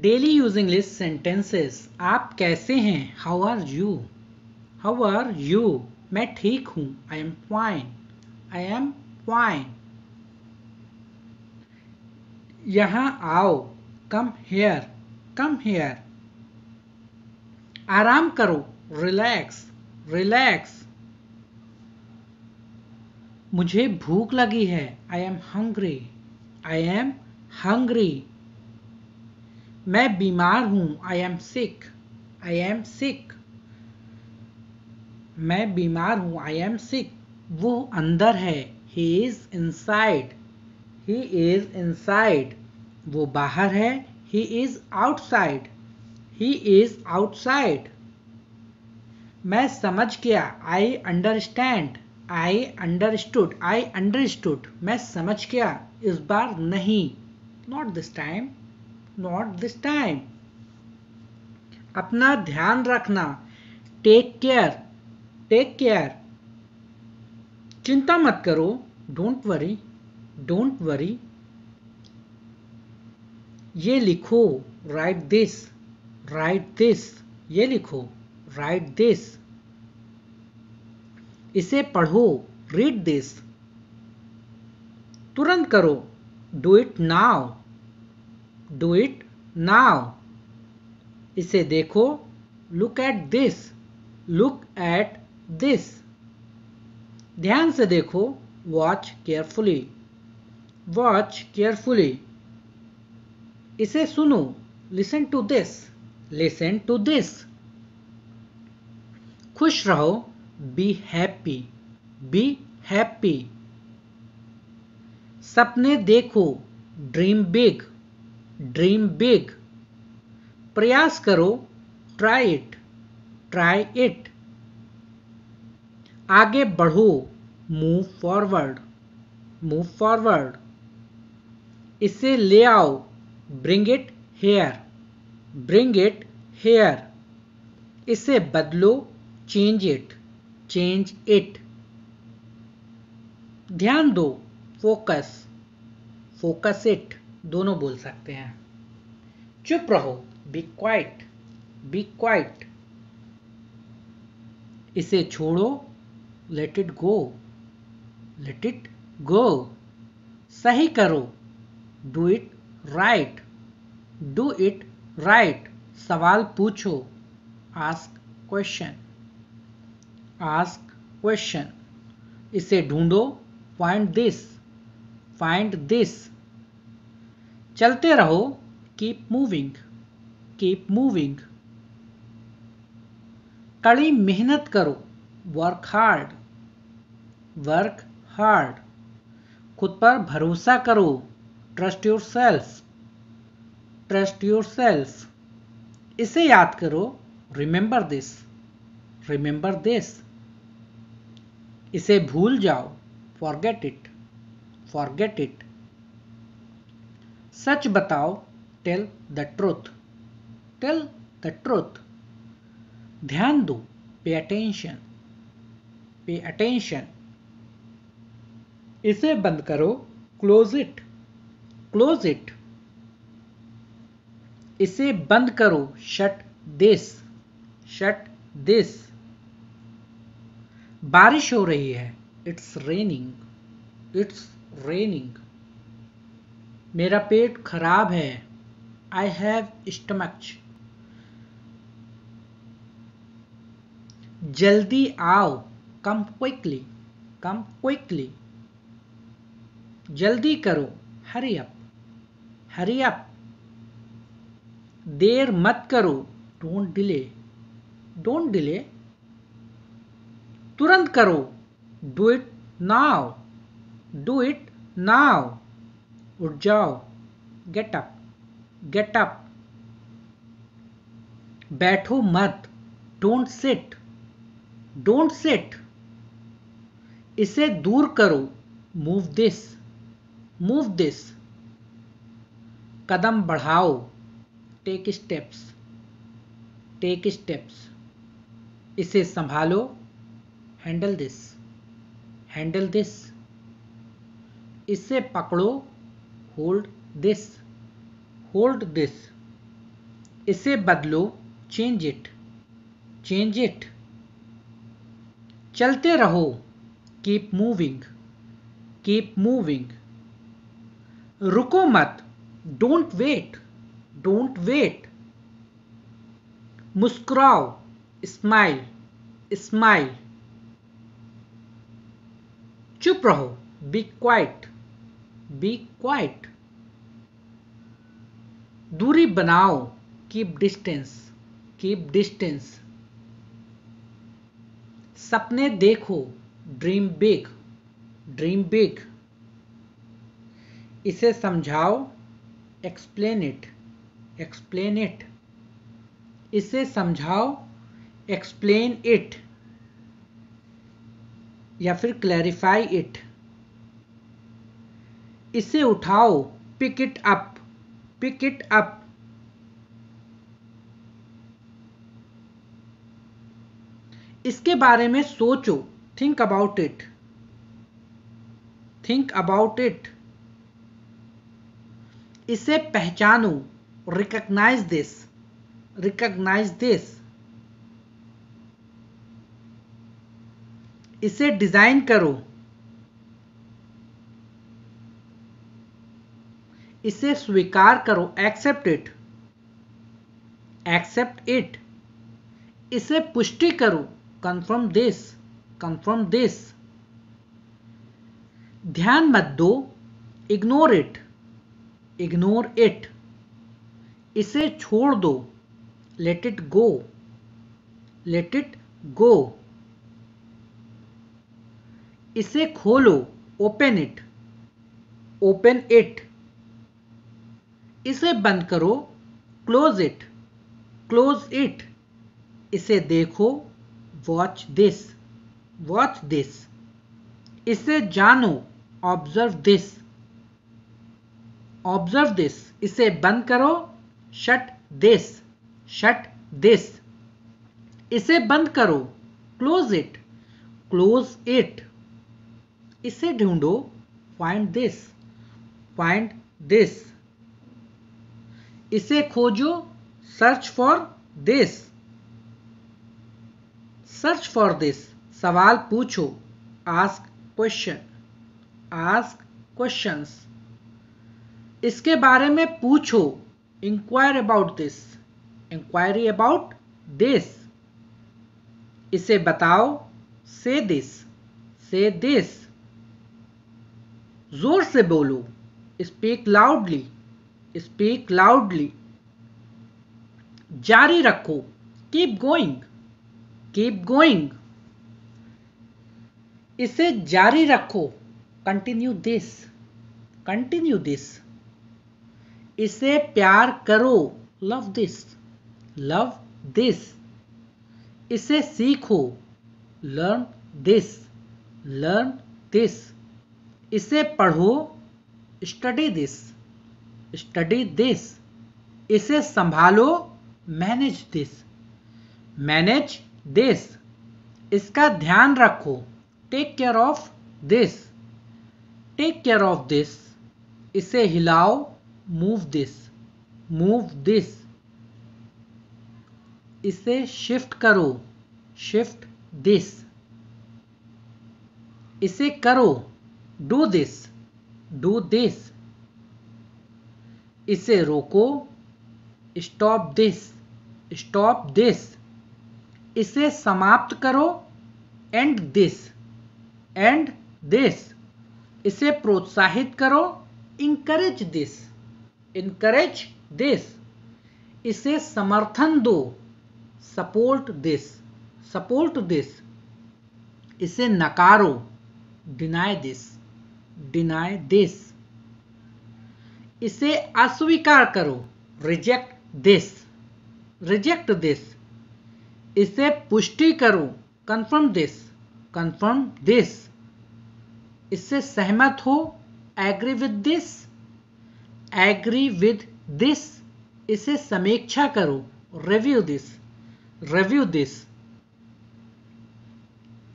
Daily use English sentences आप कैसे हैं how are you how are you मैं ठीक हूं I am fine I am fine यहां आओ कम हेयर कम हेयर आराम करो रिलैक्स रिलैक्स मुझे भूख लगी है I am hungry I am hungry मैं बीमार हूँ I am sick I am sick मैं बीमार हूँ आई एम सिक वो अंदर है he is inside he is inside वो बाहर है he is outside he is outside मैं समझ गया I understand I understood I understood मैं समझ गया इस बार नहीं not this time not this time अपना ध्यान रखना टेक केयर टेक केयर चिंता मत करो डोंट वरी डोंट वरी ये लिखो राइट दिस राइट दिस ये लिखो राइट दिस इसे पढ़ो रीड दिस तुरंत करो do it now do it now इसे देखो look at this look at this ध्यान से देखो वॉच केयरफुली वॉच केयरफुली इसे सुनो listen to this listen to this खुश रहो बी हैप्पी बी हैप्पी सपने देखो ड्रीम बिग ड्रीम बिग प्रयास करो ट्राई इट ट्राई इट आगे बढ़ो मूव फॉरवर्ड मूव फॉरवर्ड इसे ले आओ bring it here bring it here इसे बदलो चेंज इट चेंज इट ध्यान दो फोकस फोकस इट दोनों बोल सकते हैं चुप रहो बी क्वाइट बी क्वाइट इसे छोड़ो let it go let it go सही करो do it right do it right सवाल पूछो आस्क क्वेश्चन आस्क क्वेश्चन इसे ढूंढो फाइंड दिस फाइंड दिस चलते रहो कीप मूविंग कीप मूविंग कड़ी मेहनत करो वर्क हार्ड वर्क हार्ड खुद पर भरोसा करो trust yourself trust yourself इसे याद करो रिमेंबर दिस रिमेंबर दिस इसे भूल जाओ फॉरगेट इट फॉरगेट इट सच बताओ tell the truth tell the truth ध्यान दो पे अटेंशन पे अटेंशन इसे बंद करो क्लोज इट क्लोज इट इसे बंद करो शट दिस शट दिस बारिश हो रही है इट्स रेनिंग इट्स रेनिंग मेरा पेट खराब है आई हैव स्टमच जल्दी आओ कम क्विकली कम क्विकली जल्दी करो hurry up hurry up there मत करो डोंट डिले डोंट डिले तुरंत करो do it now do it now उठ जाओ गेट अप गेट अप बैठो मत डोंट सिट डोंट सिट इसे दूर करो मूव दिस मूव दिस कदम बढ़ाओ टेक स्टेप्स टेक स्टेप्स इसे संभालो हैंडल दिस हैंडल दिस इसे पकड़ो होल्ड दिस होल्ड दिस इसे बदलो चेंज इट चेंज इट चलते रहो कीप मूविंग कीप मूविंग रुको मत डोंट वेट डोंट वेट मुस्कुराओ स्माइल स्माइल चुप रहो बी क्वाइट बी क्वाइट दूरी बनाओ कीप डिस्टेंस कीप डिस्टेंस सपने देखो ड्रीम बिग ड्रीम बिग इसे समझाओ एक्सप्लेन इट एक्सप्लेन इट इसे समझाओ एक्सप्लेन इट या फिर क्लैरिफाई इट इसे उठाओ pick it up pick it up इसके बारे में सोचो think about it think about it इसे पहचानो रिकग्नाइज दिस रिकग्नाइज दिस इसे डिजाइन करो इसे स्वीकार करो एक्सेप्ट इट एक्सेप्ट इट इसे पुष्टि करो कंफर्म दिस कंफर्म दिस ध्यान मत दो इग्नोर इट इग्नोर इट इसे छोड़ दो let it go let it go इसे खोलो ओपन इट ओपन इट इसे बंद करो क्लोज इट क्लोज इट इसे देखो वॉच दिस वॉच दिस इसे जानो ऑब्जर्व दिस ऑब्जर्व दिस इसे बंद करो शट दिस शट दिस इसे बंद करो क्लोज इट क्लोज इट इसे ढूंढो फाइंड दिस फाइंड दिस इसे खोजो search for this search for this सवाल पूछो आस्क क्वेश्चन आस्क क्वेश्चंस इसके बारे में पूछो enquire about this enquiry about this इसे बताओ से दिस से दिस जोर से बोलो स्पीक लाउडली स्पीक लाउडली जारी रखो कीप गोइंग कीप गोइंग इसे जारी रखो कंटिन्यू दिस कंटिन्यू दिस इसे प्यार करो लव दिस लव दिस इसे सीखो लर्न दिस लर्न दिस इसे पढ़ो स्टडी दिस स्टडी दिस इसे संभालो मैनेज दिस मैनेज दिस इसका ध्यान रखो take care of this take care of this इसे हिलाओ मूव दिस मूव दिस इसे शिफ्ट करो शिफ्ट दिस इसे करो डू दिस डू दिस इसे रोको स्टॉप दिस स्टॉप दिस इसे समाप्त करो एंड दिस एंड दिस इसे प्रोत्साहित करो इनकरेज दिस इनकरेज दिस इसे समर्थन दो सपोर्ट दिस सपोर्ट दिस इसे नकारो डिनाय दिस डिनाय दिस इसे अस्वीकार करो रिजेक्ट दिस रिजेक्ट दिस इसे पुष्टि करो कंफर्म दिस कंफर्म दिस इससे सहमत हो agree with this agree with this इसे समीक्षा करो रिव्यू दिस रिव्यू दिस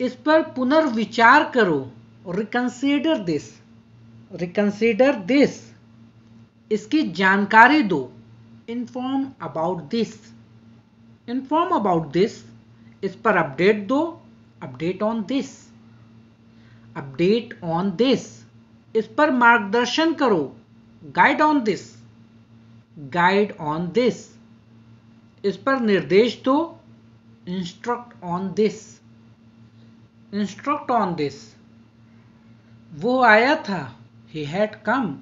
इस पर पुनर्विचार करो रिकंसीडर दिस रिकंसीडर दिस इसकी जानकारी दो inform about this inform about this इस पर अपडेट दो update on this update on this इस पर मार्गदर्शन करो guide on this guide on this इस पर निर्देश दो instruct on this instruct on this वो आया था he had come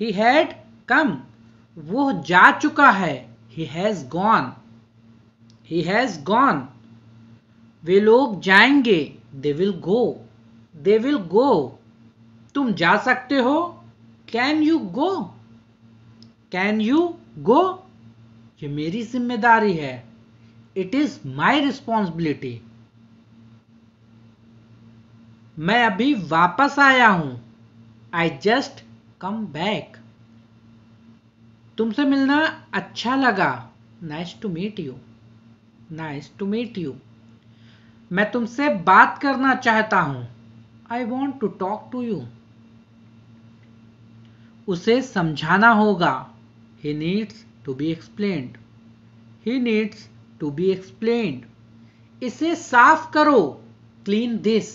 he had come वो जा चुका है he has gone he has gone वे लोग जाएंगे they will go they will go तुम जा सकते हो can you go can you go ये मेरी जिम्मेदारी है इट इज माई रिस्पॉन्सिबिलिटी मैं अभी वापस आया हूं आई जस्ट कम बैक तुमसे मिलना अच्छा लगा nice to meet you nice to meet you मैं तुमसे बात करना चाहता हूं I want to talk to you उसे समझाना होगा he needs to be explain he needs to be explain इसे साफ करो क्लीन दिस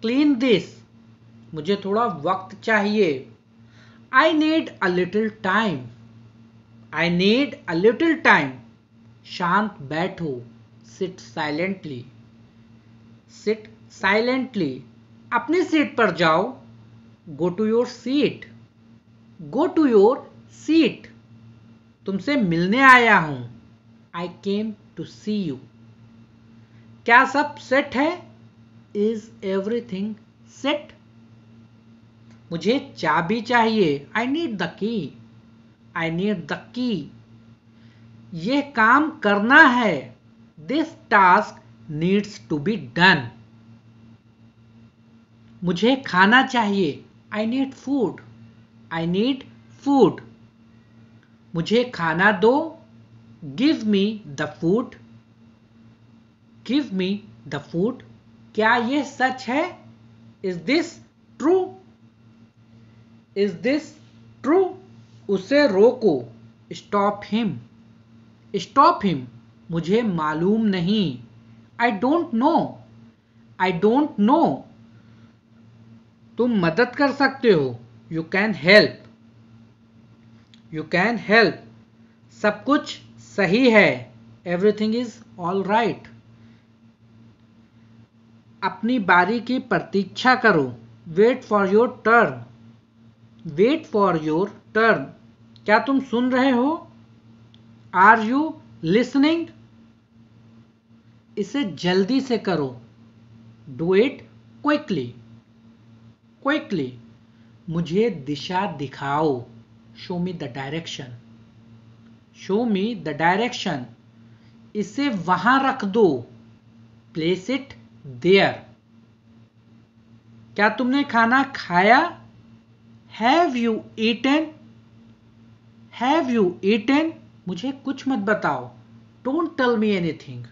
क्लीन दिस मुझे थोड़ा वक्त चाहिए I need a little time. I need a little time. शांत बैठो सिट साइलेंटली सिट साइलेंटली अपनी सीट पर जाओ go to your seat go to your seat तुमसे मिलने आया हूं आई केम टू सी यू क्या सब सेट है इज एवरीथिंग सेट मुझे चाबी चाहिए I need the key I need the key यह काम करना है this task needs to be done मुझे खाना चाहिए I need food I need food मुझे खाना दो give me the food give me the food क्या यह सच है is this true is this true उसे रोको स्टॉप हिम स्टॉप हिम मुझे मालूम नहीं I don't know I don't know तुम मदद कर सकते हो you can help you can help सब कुछ सही है एवरीथिंग इज ऑल राइट अपनी बारी की प्रतीक्षा करो wait for your turn wait for your turn क्या तुम सुन रहे हो आर यू लिसनिंग इसे जल्दी से करो डू इट क्विकली क्विकली मुझे दिशा दिखाओ show me the direction show me the direction इसे वहां रख दो प्लेस इट देयर क्या तुमने खाना खाया have you eaten have you eaten मुझे कुछ मत बताओ don't tell me anything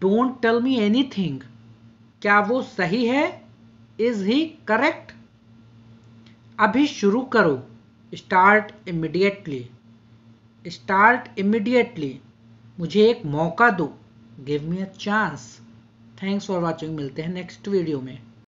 don't tell me anything क्या वो सही है इज ही करेक्ट अभी शुरू करो स्टार्ट इमिडिएटली स्टार्ट इमिडिएटली मुझे एक मौका दो give me a chance thanks for watching मिलते हैं नेक्स्ट वीडियो में